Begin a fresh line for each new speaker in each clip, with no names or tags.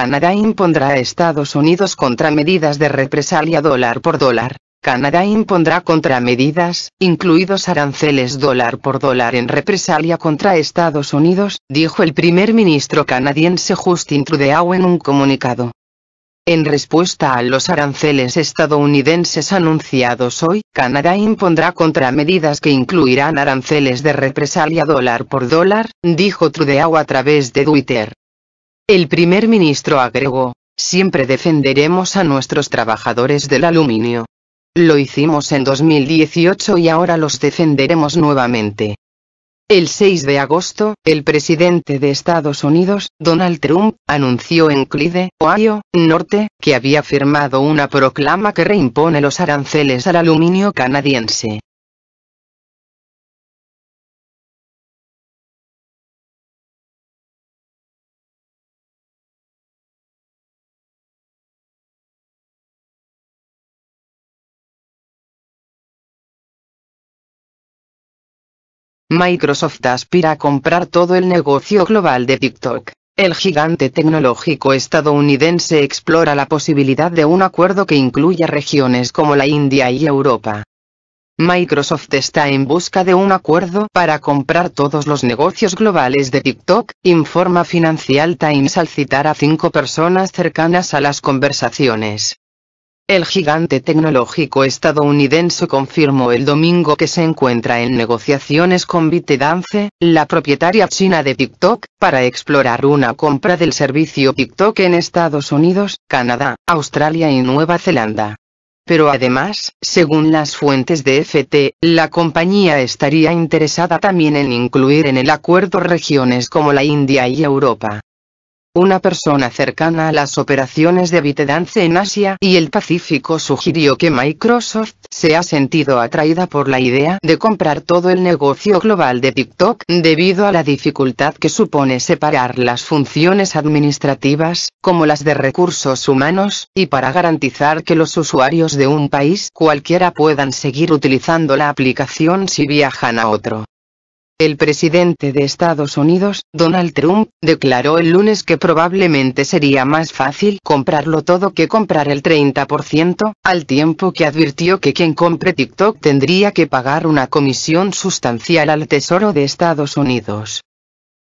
Canadá impondrá a Estados Unidos contramedidas de represalia dólar por dólar. Canadá impondrá contramedidas, incluidos aranceles dólar por dólar en represalia contra Estados Unidos, dijo el primer ministro canadiense Justin Trudeau en un comunicado. En respuesta a los aranceles estadounidenses anunciados hoy, Canadá impondrá contramedidas que incluirán aranceles de represalia dólar por dólar, dijo Trudeau a través de Twitter. El primer ministro agregó, siempre defenderemos a nuestros trabajadores del aluminio. Lo hicimos en 2018 y ahora los defenderemos nuevamente. El 6 de agosto, el presidente de Estados Unidos, Donald Trump, anunció en Clyde, Ohio, Norte, que había firmado una proclama que reimpone los aranceles al aluminio canadiense. Microsoft aspira a comprar todo el negocio global de TikTok. El gigante tecnológico estadounidense explora la posibilidad de un acuerdo que incluya regiones como la India y Europa. Microsoft está en busca de un acuerdo para comprar todos los negocios globales de TikTok, informa Financial Times al citar a cinco personas cercanas a las conversaciones. El gigante tecnológico estadounidense confirmó el domingo que se encuentra en negociaciones con ByteDance, la propietaria china de TikTok, para explorar una compra del servicio TikTok en Estados Unidos, Canadá, Australia y Nueva Zelanda. Pero además, según las fuentes de FT, la compañía estaría interesada también en incluir en el acuerdo regiones como la India y Europa. Una persona cercana a las operaciones de Bitdance en Asia y el Pacífico sugirió que Microsoft se ha sentido atraída por la idea de comprar todo el negocio global de TikTok debido a la dificultad que supone separar las funciones administrativas, como las de recursos humanos, y para garantizar que los usuarios de un país cualquiera puedan seguir utilizando la aplicación si viajan a otro. El presidente de Estados Unidos, Donald Trump, declaró el lunes que probablemente sería más fácil comprarlo todo que comprar el 30%, al tiempo que advirtió que quien compre TikTok tendría que pagar una comisión sustancial al Tesoro de Estados Unidos.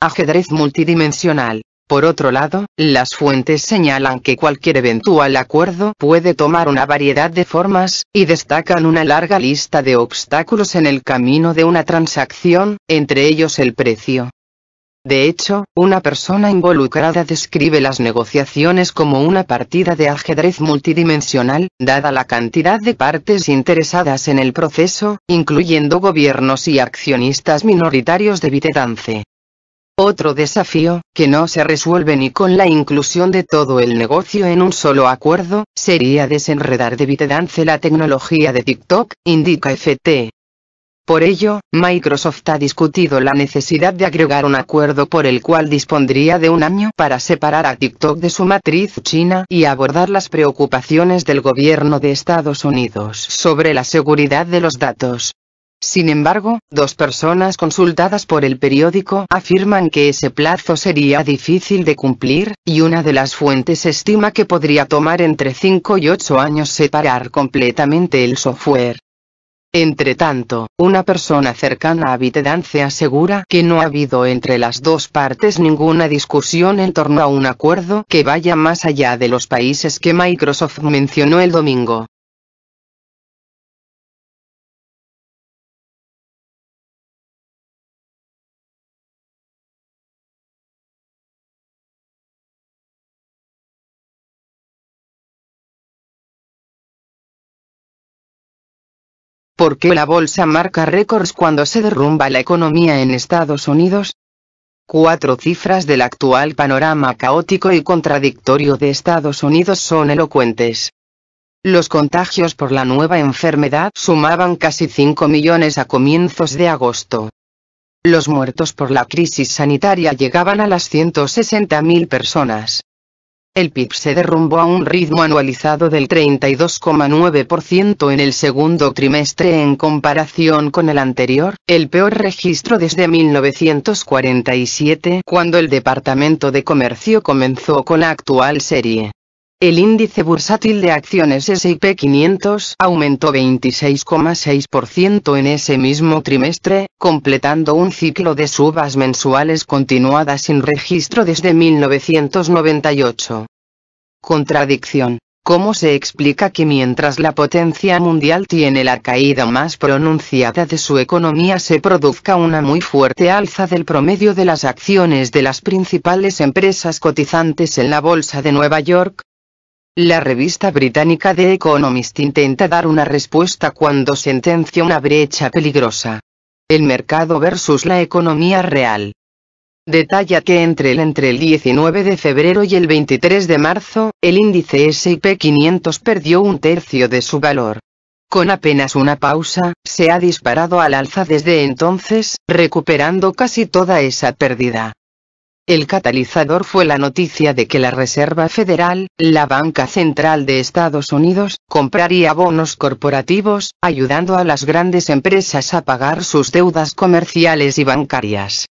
Ajedrez multidimensional. Por otro lado, las fuentes señalan que cualquier eventual acuerdo puede tomar una variedad de formas, y destacan una larga lista de obstáculos en el camino de una transacción, entre ellos el precio. De hecho, una persona involucrada describe las negociaciones como una partida de ajedrez multidimensional, dada la cantidad de partes interesadas en el proceso, incluyendo gobiernos y accionistas minoritarios de Vitedance. Otro desafío, que no se resuelve ni con la inclusión de todo el negocio en un solo acuerdo, sería desenredar de Bitdance la tecnología de TikTok, indica FT. Por ello, Microsoft ha discutido la necesidad de agregar un acuerdo por el cual dispondría de un año para separar a TikTok de su matriz china y abordar las preocupaciones del gobierno de Estados Unidos sobre la seguridad de los datos. Sin embargo, dos personas consultadas por el periódico afirman que ese plazo sería difícil de cumplir, y una de las fuentes estima que podría tomar entre 5 y 8 años separar completamente el software. Entretanto, una persona cercana a Bitdance asegura que no ha habido entre las dos partes ninguna discusión en torno a un acuerdo que vaya más allá de los países que Microsoft mencionó el domingo. ¿Por qué la bolsa marca récords cuando se derrumba la economía en Estados Unidos? Cuatro cifras del actual panorama caótico y contradictorio de Estados Unidos son elocuentes. Los contagios por la nueva enfermedad sumaban casi 5 millones a comienzos de agosto. Los muertos por la crisis sanitaria llegaban a las 160.000 personas. El PIB se derrumbó a un ritmo anualizado del 32,9% en el segundo trimestre en comparación con el anterior, el peor registro desde 1947 cuando el Departamento de Comercio comenzó con la actual serie. El índice bursátil de acciones S&P 500 aumentó 26,6% en ese mismo trimestre, completando un ciclo de subas mensuales continuadas sin registro desde 1998. Contradicción. ¿Cómo se explica que mientras la potencia mundial tiene la caída más pronunciada de su economía se produzca una muy fuerte alza del promedio de las acciones de las principales empresas cotizantes en la Bolsa de Nueva York? La revista británica The Economist intenta dar una respuesta cuando sentencia una brecha peligrosa. El mercado versus la economía real. Detalla que entre el, entre el 19 de febrero y el 23 de marzo, el índice SP 500 perdió un tercio de su valor. Con apenas una pausa, se ha disparado al alza desde entonces, recuperando casi toda esa pérdida. El catalizador fue la noticia de que la Reserva Federal, la banca central de Estados Unidos, compraría bonos corporativos, ayudando a las grandes empresas a pagar sus deudas comerciales y bancarias.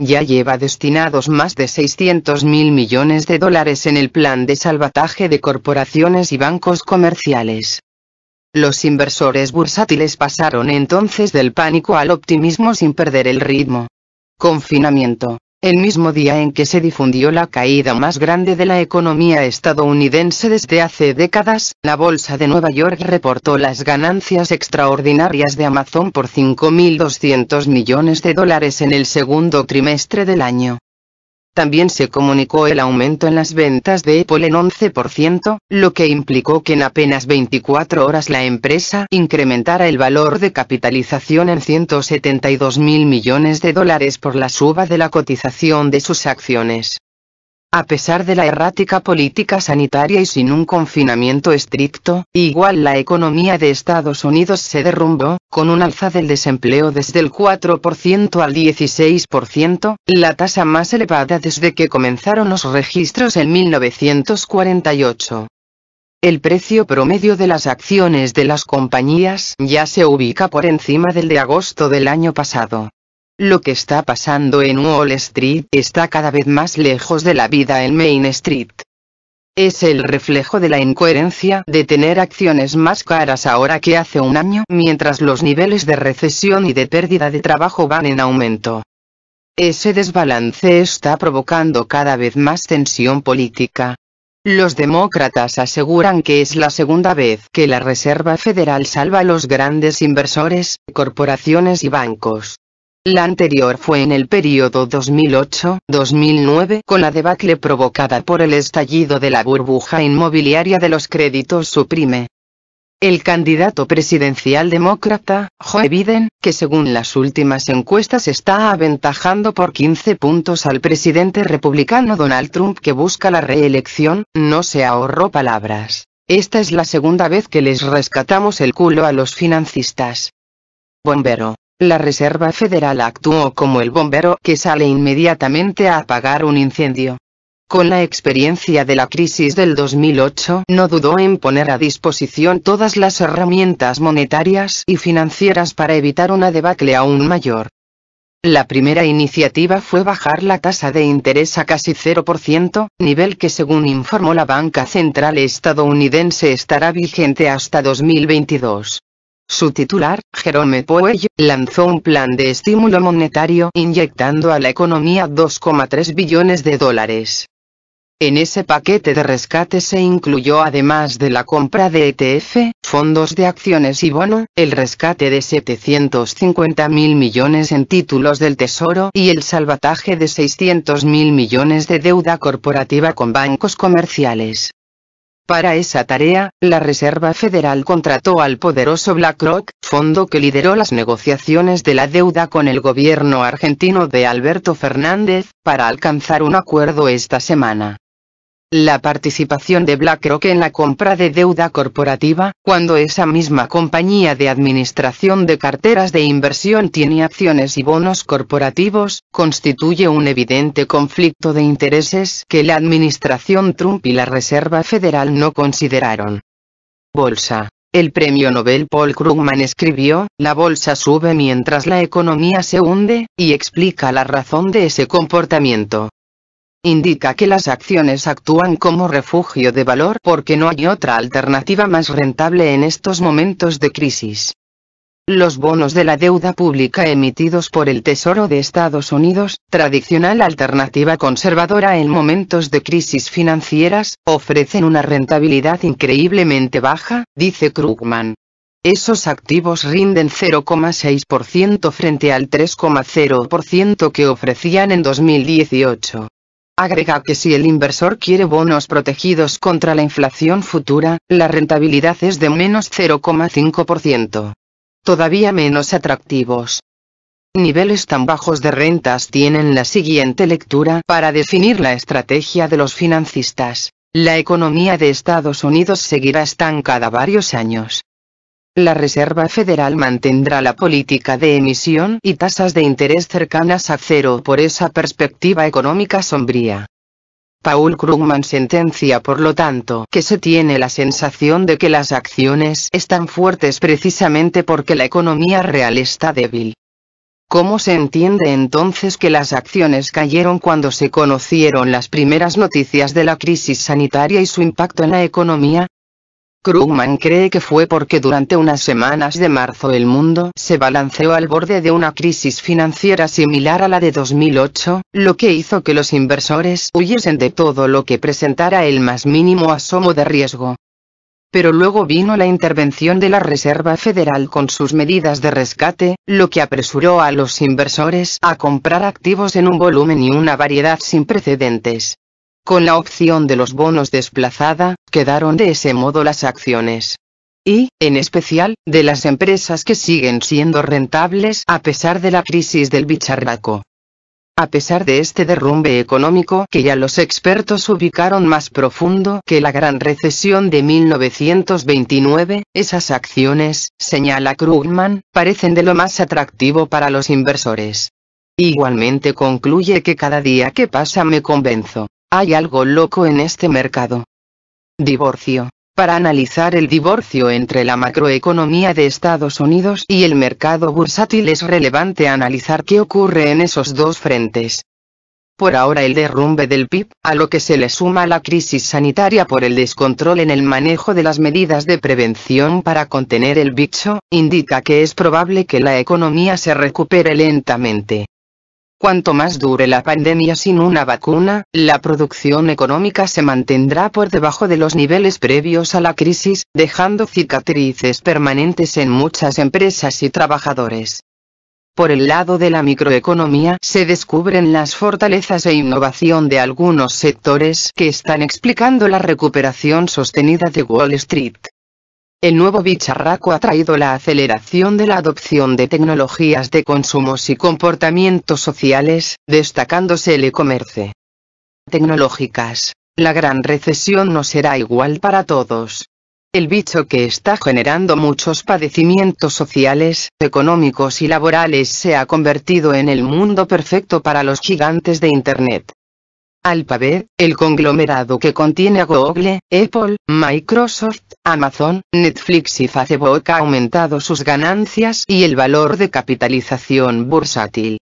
Ya lleva destinados más de 600 mil millones de dólares en el plan de salvataje de corporaciones y bancos comerciales. Los inversores bursátiles pasaron entonces del pánico al optimismo sin perder el ritmo. Confinamiento el mismo día en que se difundió la caída más grande de la economía estadounidense desde hace décadas, la Bolsa de Nueva York reportó las ganancias extraordinarias de Amazon por 5.200 millones de dólares en el segundo trimestre del año. También se comunicó el aumento en las ventas de Apple en 11%, lo que implicó que en apenas 24 horas la empresa incrementara el valor de capitalización en 172 mil millones de dólares por la suba de la cotización de sus acciones. A pesar de la errática política sanitaria y sin un confinamiento estricto, igual la economía de Estados Unidos se derrumbó, con un alza del desempleo desde el 4% al 16%, la tasa más elevada desde que comenzaron los registros en 1948. El precio promedio de las acciones de las compañías ya se ubica por encima del de agosto del año pasado. Lo que está pasando en Wall Street está cada vez más lejos de la vida en Main Street. Es el reflejo de la incoherencia de tener acciones más caras ahora que hace un año mientras los niveles de recesión y de pérdida de trabajo van en aumento. Ese desbalance está provocando cada vez más tensión política. Los demócratas aseguran que es la segunda vez que la Reserva Federal salva a los grandes inversores, corporaciones y bancos. La anterior fue en el periodo 2008-2009 con la debacle provocada por el estallido de la burbuja inmobiliaria de los créditos suprime. El candidato presidencial demócrata, Joe Biden, que según las últimas encuestas está aventajando por 15 puntos al presidente republicano Donald Trump que busca la reelección, no se ahorró palabras. Esta es la segunda vez que les rescatamos el culo a los financistas. Bombero. La Reserva Federal actuó como el bombero que sale inmediatamente a apagar un incendio. Con la experiencia de la crisis del 2008, no dudó en poner a disposición todas las herramientas monetarias y financieras para evitar una debacle aún mayor. La primera iniciativa fue bajar la tasa de interés a casi 0%, nivel que según informó la banca central estadounidense estará vigente hasta 2022. Su titular, Jerome Powell, lanzó un plan de estímulo monetario inyectando a la economía 2,3 billones de dólares. En ese paquete de rescate se incluyó además de la compra de ETF, fondos de acciones y bono, el rescate de 750 mil millones en títulos del Tesoro y el salvataje de 600 mil millones de deuda corporativa con bancos comerciales. Para esa tarea, la Reserva Federal contrató al poderoso BlackRock, fondo que lideró las negociaciones de la deuda con el gobierno argentino de Alberto Fernández, para alcanzar un acuerdo esta semana la participación de BlackRock en la compra de deuda corporativa, cuando esa misma compañía de administración de carteras de inversión tiene acciones y bonos corporativos, constituye un evidente conflicto de intereses que la administración Trump y la Reserva Federal no consideraron. Bolsa. El premio Nobel Paul Krugman escribió, La bolsa sube mientras la economía se hunde, y explica la razón de ese comportamiento indica que las acciones actúan como refugio de valor porque no hay otra alternativa más rentable en estos momentos de crisis. Los bonos de la deuda pública emitidos por el Tesoro de Estados Unidos, tradicional alternativa conservadora en momentos de crisis financieras, ofrecen una rentabilidad increíblemente baja, dice Krugman. Esos activos rinden 0,6% frente al 3,0% que ofrecían en 2018. Agrega que si el inversor quiere bonos protegidos contra la inflación futura, la rentabilidad es de menos 0,5%. Todavía menos atractivos. Niveles tan bajos de rentas tienen la siguiente lectura para definir la estrategia de los financistas. La economía de Estados Unidos seguirá estancada varios años, la Reserva Federal mantendrá la política de emisión y tasas de interés cercanas a cero por esa perspectiva económica sombría. Paul Krugman sentencia por lo tanto que se tiene la sensación de que las acciones están fuertes precisamente porque la economía real está débil. ¿Cómo se entiende entonces que las acciones cayeron cuando se conocieron las primeras noticias de la crisis sanitaria y su impacto en la economía? Krugman cree que fue porque durante unas semanas de marzo el mundo se balanceó al borde de una crisis financiera similar a la de 2008, lo que hizo que los inversores huyesen de todo lo que presentara el más mínimo asomo de riesgo. Pero luego vino la intervención de la Reserva Federal con sus medidas de rescate, lo que apresuró a los inversores a comprar activos en un volumen y una variedad sin precedentes con la opción de los bonos desplazada, quedaron de ese modo las acciones. Y, en especial, de las empresas que siguen siendo rentables a pesar de la crisis del bicharraco. A pesar de este derrumbe económico que ya los expertos ubicaron más profundo que la gran recesión de 1929, esas acciones, señala Krugman, parecen de lo más atractivo para los inversores. Igualmente concluye que cada día que pasa me convenzo. Hay algo loco en este mercado. Divorcio. Para analizar el divorcio entre la macroeconomía de Estados Unidos y el mercado bursátil es relevante analizar qué ocurre en esos dos frentes. Por ahora el derrumbe del PIB, a lo que se le suma la crisis sanitaria por el descontrol en el manejo de las medidas de prevención para contener el bicho, indica que es probable que la economía se recupere lentamente. Cuanto más dure la pandemia sin una vacuna, la producción económica se mantendrá por debajo de los niveles previos a la crisis, dejando cicatrices permanentes en muchas empresas y trabajadores. Por el lado de la microeconomía se descubren las fortalezas e innovación de algunos sectores que están explicando la recuperación sostenida de Wall Street. El nuevo bicharraco ha traído la aceleración de la adopción de tecnologías de consumos y comportamientos sociales, destacándose el e-commerce. Tecnológicas. La gran recesión no será igual para todos. El bicho que está generando muchos padecimientos sociales, económicos y laborales se ha convertido en el mundo perfecto para los gigantes de Internet. Alphabet, el conglomerado que contiene a Google, Apple, Microsoft, Amazon, Netflix y Facebook ha aumentado sus ganancias y el valor de capitalización bursátil.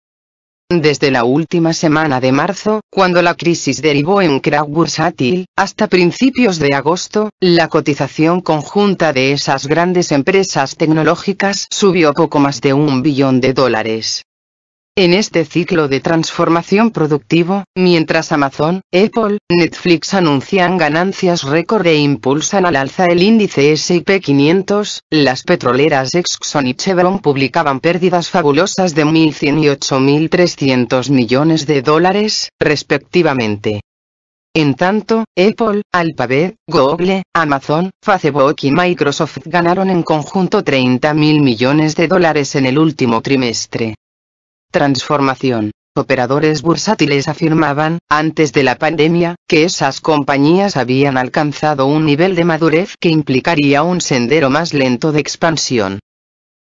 Desde la última semana de marzo, cuando la crisis derivó en crack bursátil, hasta principios de agosto, la cotización conjunta de esas grandes empresas tecnológicas subió poco más de un billón de dólares. En este ciclo de transformación productivo, mientras Amazon, Apple, Netflix anuncian ganancias récord e impulsan al alza el índice S&P 500, las petroleras Exxon y Chevron publicaban pérdidas fabulosas de 1.100 y 8.300 millones de dólares, respectivamente. En tanto, Apple, Alphabet, Google, Amazon, Facebook y Microsoft ganaron en conjunto 30.000 millones de dólares en el último trimestre transformación. Operadores bursátiles afirmaban, antes de la pandemia, que esas compañías habían alcanzado un nivel de madurez que implicaría un sendero más lento de expansión.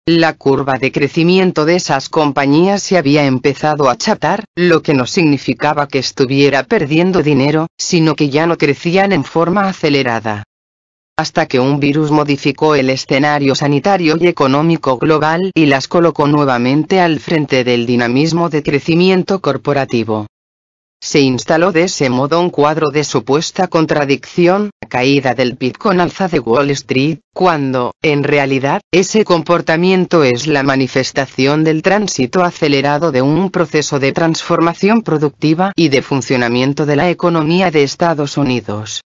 La curva de crecimiento de esas compañías se había empezado a chatar, lo que no significaba que estuviera perdiendo dinero, sino que ya no crecían en forma acelerada hasta que un virus modificó el escenario sanitario y económico global y las colocó nuevamente al frente del dinamismo de crecimiento corporativo. Se instaló de ese modo un cuadro de supuesta contradicción, caída del PIB con alza de Wall Street, cuando, en realidad, ese comportamiento es la manifestación del tránsito acelerado de un proceso de transformación productiva y de funcionamiento de la economía de Estados Unidos.